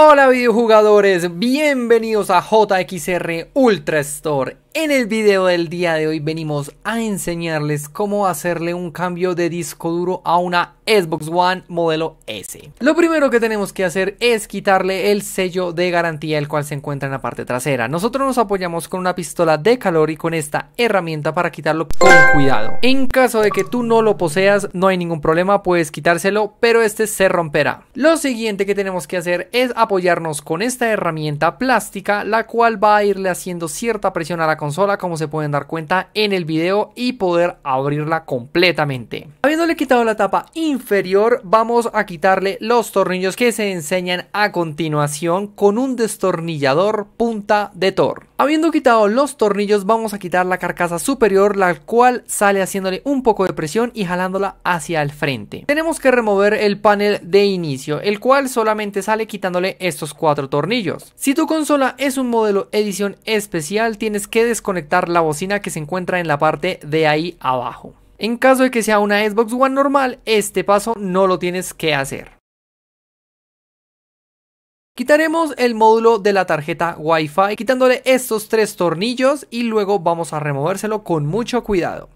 Hola videojugadores, bienvenidos a JXR Ultra Store. En el video del día de hoy venimos a enseñarles cómo hacerle un cambio de disco duro a una Xbox One modelo S. Lo primero que tenemos que hacer es quitarle el sello de garantía el cual se encuentra en la parte trasera. Nosotros nos apoyamos con una pistola de calor y con esta herramienta para quitarlo con cuidado. En caso de que tú no lo poseas no hay ningún problema, puedes quitárselo pero este se romperá. Lo siguiente que tenemos que hacer es apoyarnos con esta herramienta plástica la cual va a irle haciendo cierta presión a la consola como se pueden dar cuenta en el video y poder abrirla completamente. Habiéndole quitado la tapa inferior vamos a quitarle los tornillos que se enseñan a continuación con un destornillador punta de Thor. Habiendo quitado los tornillos vamos a quitar la carcasa superior la cual sale haciéndole un poco de presión y jalándola hacia el frente. Tenemos que remover el panel de inicio el cual solamente sale quitándole estos cuatro tornillos. Si tu consola es un modelo edición especial tienes que desconectar la bocina que se encuentra en la parte de ahí abajo. En caso de que sea una Xbox One normal, este paso no lo tienes que hacer. Quitaremos el módulo de la tarjeta Wi-Fi quitándole estos tres tornillos y luego vamos a removérselo con mucho cuidado.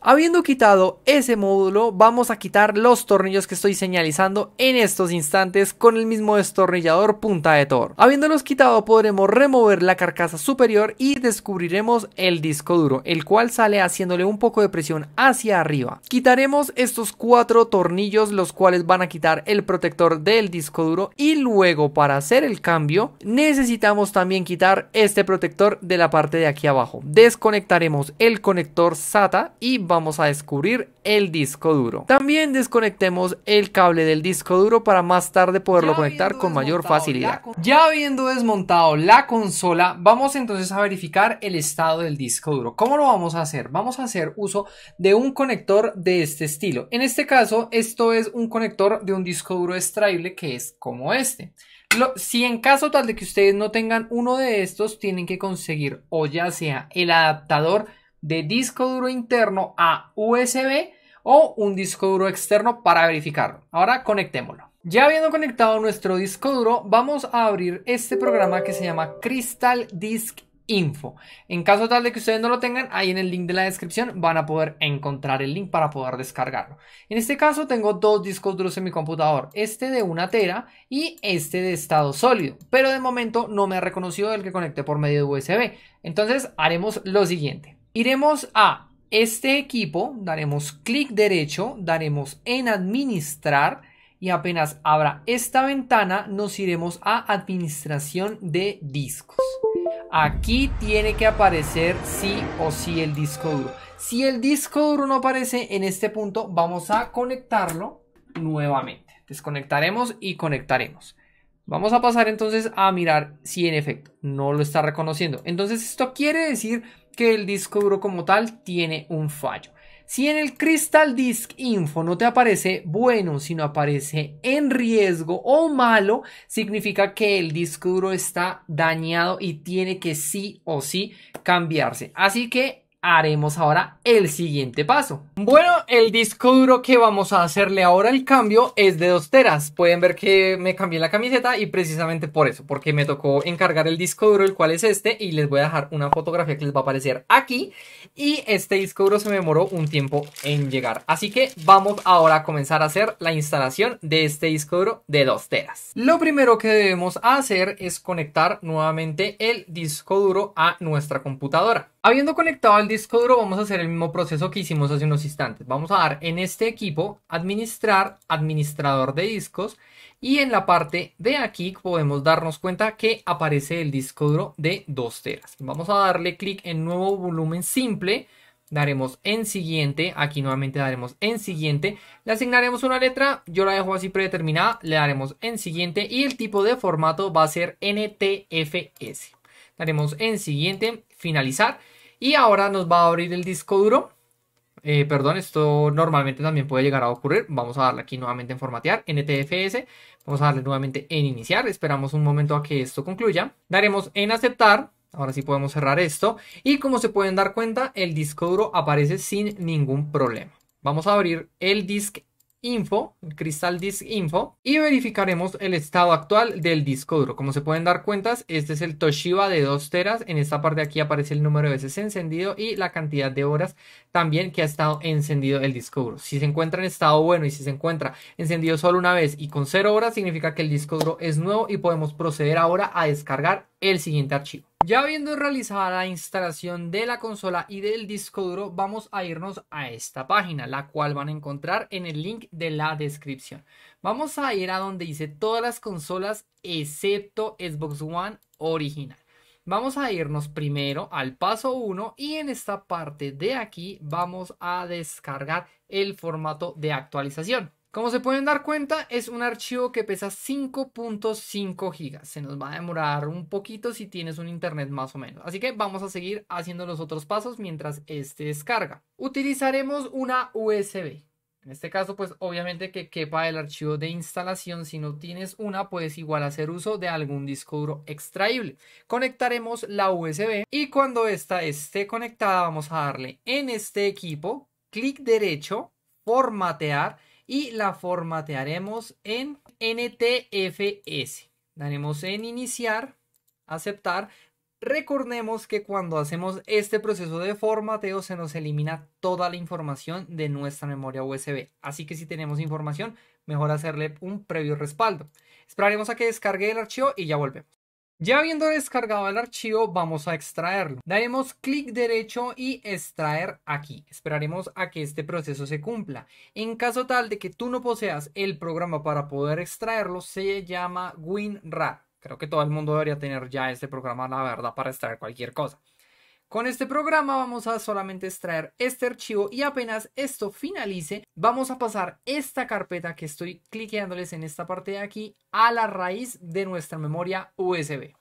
Habiendo quitado ese módulo, vamos a quitar los tornillos que estoy señalizando en estos instantes con el mismo destornillador punta de Thor. Habiéndolos quitado podremos remover la carcasa superior y descubriremos el disco duro, el cual sale haciéndole un poco de presión hacia arriba. Quitaremos estos cuatro tornillos, los cuales van a quitar el protector del disco duro y luego para hacer el cambio necesitamos también quitar este protector de la parte de aquí abajo. Desconectaremos el conector SATA y vamos a descubrir el disco duro. También desconectemos el cable del disco duro para más tarde poderlo conectar con mayor facilidad. Ya habiendo desmontado la consola, vamos entonces a verificar el estado del disco duro. ¿Cómo lo vamos a hacer? Vamos a hacer uso de un conector de este estilo. En este caso, esto es un conector de un disco duro extraíble que es como este. si en caso tal de que ustedes no tengan uno de estos, tienen que conseguir o ya sea el adaptador de disco duro interno a USB o un disco duro externo para verificarlo. Ahora conectémoslo. Ya habiendo conectado nuestro disco duro, vamos a abrir este programa que se llama Crystal Disk Info. En caso tal de que ustedes no lo tengan, ahí en el link de la descripción van a poder encontrar el link para poder descargarlo. En este caso tengo dos discos duros en mi computador, este de una tera y este de estado sólido, pero de momento no me ha reconocido el que conecté por medio de USB. Entonces haremos lo siguiente. Iremos a este equipo, daremos clic derecho, daremos en administrar y apenas abra esta ventana nos iremos a administración de discos. Aquí tiene que aparecer sí o sí el disco duro. Si el disco duro no aparece en este punto, vamos a conectarlo nuevamente. Desconectaremos y conectaremos. Vamos a pasar entonces a mirar si en efecto no lo está reconociendo. Entonces esto quiere decir que el disco duro como tal tiene un fallo. Si en el Crystal Disk Info no te aparece bueno, sino aparece en riesgo o malo, significa que el disco duro está dañado y tiene que sí o sí cambiarse. Así que haremos ahora el siguiente paso. Bueno, el disco duro que vamos a hacerle ahora el cambio es de 2 teras. Pueden ver que me cambié la camiseta y precisamente por eso, porque me tocó encargar el disco duro, el cual es este, y les voy a dejar una fotografía que les va a aparecer aquí. Y este disco duro se me demoró un tiempo en llegar. Así que vamos ahora a comenzar a hacer la instalación de este disco duro de 2 teras. Lo primero que debemos hacer es conectar nuevamente el disco duro a nuestra computadora. Habiendo conectado el disco duro, vamos a hacer el mismo proceso que hicimos hace unos instantes. Vamos a dar en este equipo administrar, administrador de discos y en la parte de aquí podemos darnos cuenta que aparece el disco duro de 2 teras. Vamos a darle clic en nuevo volumen simple, daremos en siguiente, aquí nuevamente daremos en siguiente, le asignaremos una letra, yo la dejo así predeterminada, le daremos en siguiente y el tipo de formato va a ser NTFS. Daremos en siguiente finalizar. Y ahora nos va a abrir el disco duro. Eh, perdón, esto normalmente también puede llegar a ocurrir. Vamos a darle aquí nuevamente en formatear, NTFS. E Vamos a darle nuevamente en iniciar. Esperamos un momento a que esto concluya. Daremos en aceptar. Ahora sí podemos cerrar esto. Y como se pueden dar cuenta, el disco duro aparece sin ningún problema. Vamos a abrir el disk info, Crystal Disk Info, y verificaremos el estado actual del disco duro. Como se pueden dar cuentas, este es el Toshiba de 2 teras. En esta parte de aquí aparece el número de veces encendido y la cantidad de horas también que ha estado encendido el disco duro. Si se encuentra en estado bueno y si se encuentra encendido solo una vez y con 0 horas, significa que el disco duro es nuevo y podemos proceder ahora a descargar el siguiente archivo. Ya habiendo realizado la instalación de la consola y del disco duro, vamos a irnos a esta página, la cual van a encontrar en el link de la descripción. Vamos a ir a donde dice todas las consolas excepto Xbox One original. Vamos a irnos primero al paso 1 y en esta parte de aquí vamos a descargar el formato de actualización. Como se pueden dar cuenta, es un archivo que pesa 5.5 gigas. Se nos va a demorar un poquito si tienes un internet más o menos. Así que vamos a seguir haciendo los otros pasos mientras este descarga. Utilizaremos una USB. En este caso, pues obviamente que quepa el archivo de instalación. Si no tienes una, puedes igual hacer uso de algún disco duro extraíble. Conectaremos la USB y cuando esta esté conectada, vamos a darle en este equipo, clic derecho, formatear y la formatearemos en NTFS. Daremos en iniciar, aceptar. Recordemos que cuando hacemos este proceso de formateo se nos elimina toda la información de nuestra memoria USB. Así que si tenemos información, mejor hacerle un previo respaldo. Esperaremos a que descargue el archivo y ya volvemos. Ya habiendo descargado el archivo, vamos a extraerlo. Daremos clic derecho y extraer aquí. Esperaremos a que este proceso se cumpla. En caso tal de que tú no poseas el programa para poder extraerlo, se llama WinRAR. Creo que todo el mundo debería tener ya este programa, la verdad, para extraer cualquier cosa. Con este programa vamos a solamente extraer este archivo y apenas esto finalice, vamos a pasar esta carpeta que estoy cliqueándoles en esta parte de aquí a la raíz de nuestra memoria USB.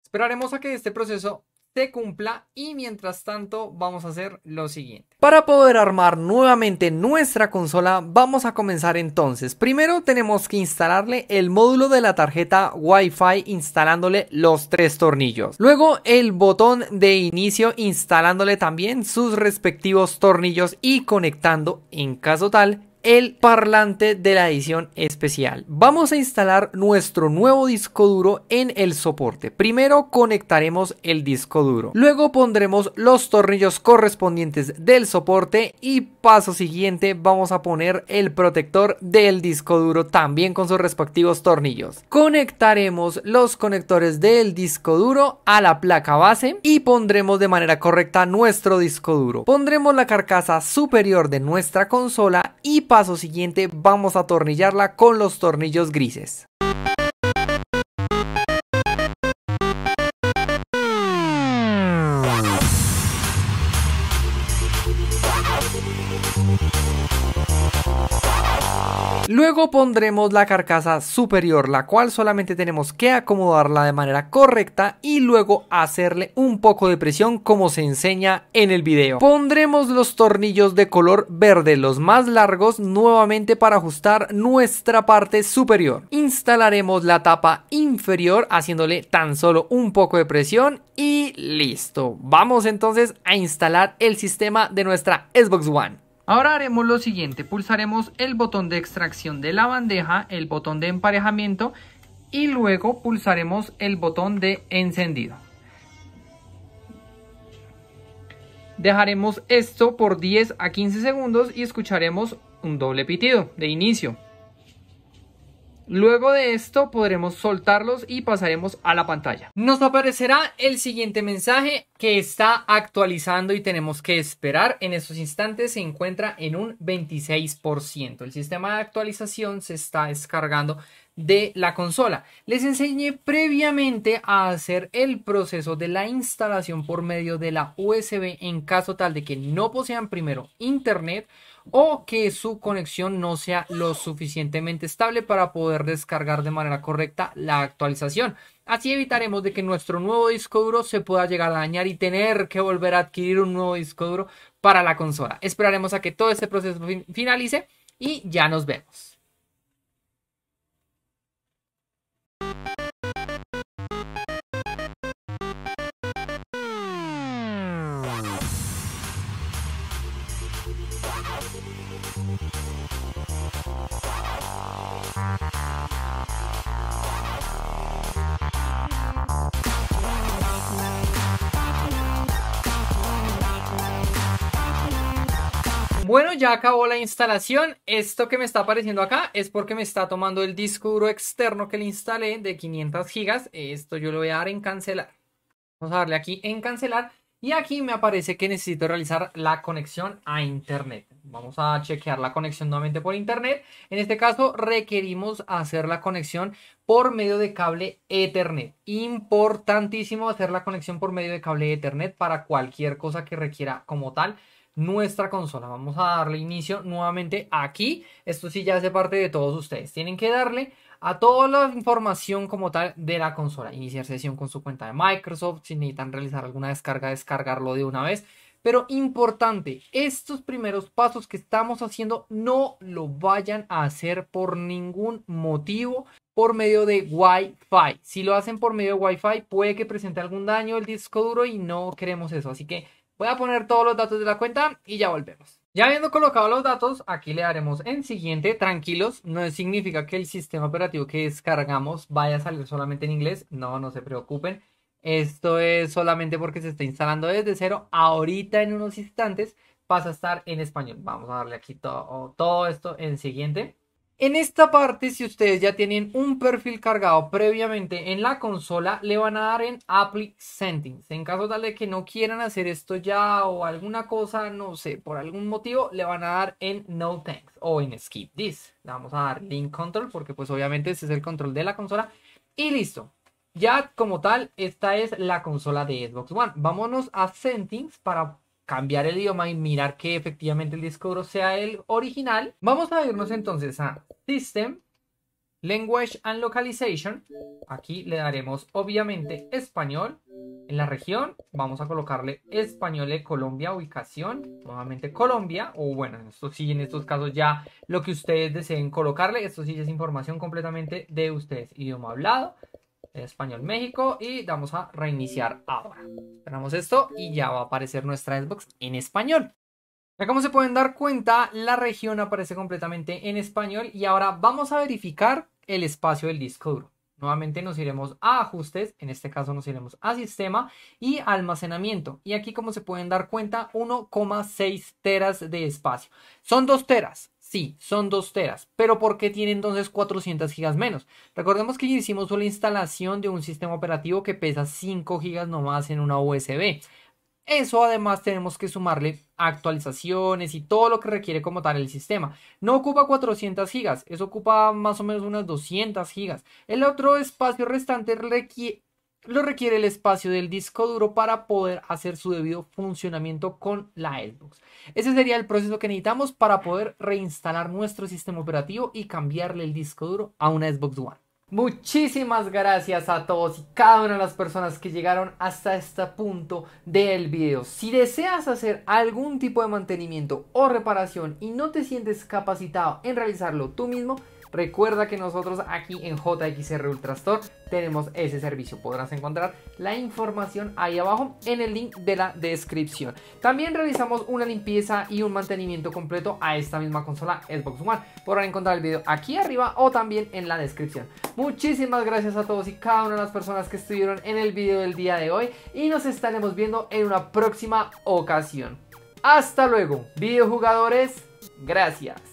Esperaremos a que este proceso se cumpla y mientras tanto vamos a hacer lo siguiente. Para poder armar nuevamente nuestra consola vamos a comenzar entonces. Primero tenemos que instalarle el módulo de la tarjeta Wi-Fi instalándole los tres tornillos. Luego el botón de inicio instalándole también sus respectivos tornillos y conectando en caso tal el parlante de la edición especial. Vamos a instalar nuestro nuevo disco duro en el soporte. Primero conectaremos el disco duro. Luego pondremos los tornillos correspondientes del soporte y paso siguiente vamos a poner el protector del disco duro también con sus respectivos tornillos. Conectaremos los conectores del disco duro a la placa base y pondremos de manera correcta nuestro disco duro. Pondremos la carcasa superior de nuestra consola y paso siguiente vamos a atornillarla con los tornillos grises. Luego pondremos la carcasa superior, la cual solamente tenemos que acomodarla de manera correcta y luego hacerle un poco de presión como se enseña en el video. Pondremos los tornillos de color verde, los más largos, nuevamente para ajustar nuestra parte superior. Instalaremos la tapa inferior haciéndole tan solo un poco de presión y listo. Vamos entonces a instalar el sistema de nuestra Xbox One. Ahora haremos lo siguiente, pulsaremos el botón de extracción de la bandeja, el botón de emparejamiento y luego pulsaremos el botón de encendido. Dejaremos esto por 10 a 15 segundos y escucharemos un doble pitido de inicio. Luego de esto podremos soltarlos y pasaremos a la pantalla. Nos aparecerá el siguiente mensaje que está actualizando y tenemos que esperar. En estos instantes se encuentra en un 26%. El sistema de actualización se está descargando de la consola. Les enseñé previamente a hacer el proceso de la instalación por medio de la USB en caso tal de que no posean primero internet o que su conexión no sea lo suficientemente estable para poder descargar de manera correcta la actualización. Así evitaremos de que nuestro nuevo disco duro se pueda llegar a dañar y tener que volver a adquirir un nuevo disco duro para la consola. Esperaremos a que todo este proceso finalice y ya nos vemos. Bueno, ya acabó la instalación. Esto que me está apareciendo acá es porque me está tomando el disco duro externo que le instalé de 500 gigas. Esto yo lo voy a dar en cancelar. Vamos a darle aquí en cancelar. Y aquí me aparece que necesito realizar la conexión a internet. Vamos a chequear la conexión nuevamente por internet. En este caso requerimos hacer la conexión por medio de cable Ethernet. Importantísimo hacer la conexión por medio de cable Ethernet para cualquier cosa que requiera como tal nuestra consola. Vamos a darle inicio nuevamente aquí. Esto sí ya hace parte de todos ustedes. Tienen que darle a toda la información como tal de la consola. Iniciar sesión con su cuenta de Microsoft. Si necesitan realizar alguna descarga, descargarlo de una vez. Pero importante, estos primeros pasos que estamos haciendo no lo vayan a hacer por ningún motivo por medio de Wi-Fi. Si lo hacen por medio de Wi-Fi, puede que presente algún daño el disco duro y no queremos eso. Así que Voy a poner todos los datos de la cuenta y ya volvemos. Ya habiendo colocado los datos, aquí le daremos en siguiente, tranquilos, no significa que el sistema operativo que descargamos vaya a salir solamente en inglés, no, no se preocupen, esto es solamente porque se está instalando desde cero, ahorita en unos instantes pasa a estar en español. Vamos a darle aquí todo, todo esto en siguiente. En esta parte, si ustedes ya tienen un perfil cargado previamente en la consola, le van a dar en Apply Settings. En caso tal de que no quieran hacer esto ya o alguna cosa, no sé, por algún motivo, le van a dar en No Thanks o en Skip This. Le vamos a dar Link Control porque pues obviamente ese es el control de la consola. Y listo. Ya como tal, esta es la consola de Xbox One. Vámonos a Settings para cambiar el idioma y mirar que efectivamente el disco duro sea el original. Vamos a irnos entonces a System, Language and Localization. Aquí le daremos obviamente español. En la región vamos a colocarle español de Colombia, ubicación, nuevamente Colombia, o bueno, esto sí, en estos casos ya lo que ustedes deseen colocarle, esto sí es información completamente de ustedes, idioma hablado, español México y damos a reiniciar ahora. Esperamos esto y ya va a aparecer nuestra Xbox en español. Ya como se pueden dar cuenta, la región aparece completamente en español y ahora vamos a verificar el espacio del disco duro. Nuevamente nos iremos a ajustes, en este caso nos iremos a sistema y almacenamiento. Y aquí como se pueden dar cuenta, 1,6 teras de espacio. Son 2 teras, Sí, son 2 teras, pero ¿por qué tiene entonces 400 gigas menos? Recordemos que ya hicimos una instalación de un sistema operativo que pesa 5 gigas nomás en una USB. Eso además tenemos que sumarle actualizaciones y todo lo que requiere como tal el sistema. No ocupa 400 gigas, eso ocupa más o menos unas 200 gigas. El otro espacio restante requiere lo requiere el espacio del disco duro para poder hacer su debido funcionamiento con la Xbox. Ese sería el proceso que necesitamos para poder reinstalar nuestro sistema operativo y cambiarle el disco duro a una Xbox One. Muchísimas gracias a todos y cada una de las personas que llegaron hasta este punto del video. Si deseas hacer algún tipo de mantenimiento o reparación y no te sientes capacitado en realizarlo tú mismo, Recuerda que nosotros aquí en JXR Ultra Store tenemos ese servicio. Podrás encontrar la información ahí abajo en el link de la descripción. También realizamos una limpieza y un mantenimiento completo a esta misma consola Xbox One. Podrán encontrar el video aquí arriba o también en la descripción. Muchísimas gracias a todos y cada una de las personas que estuvieron en el video del día de hoy y nos estaremos viendo en una próxima ocasión. Hasta luego, videojugadores. Gracias.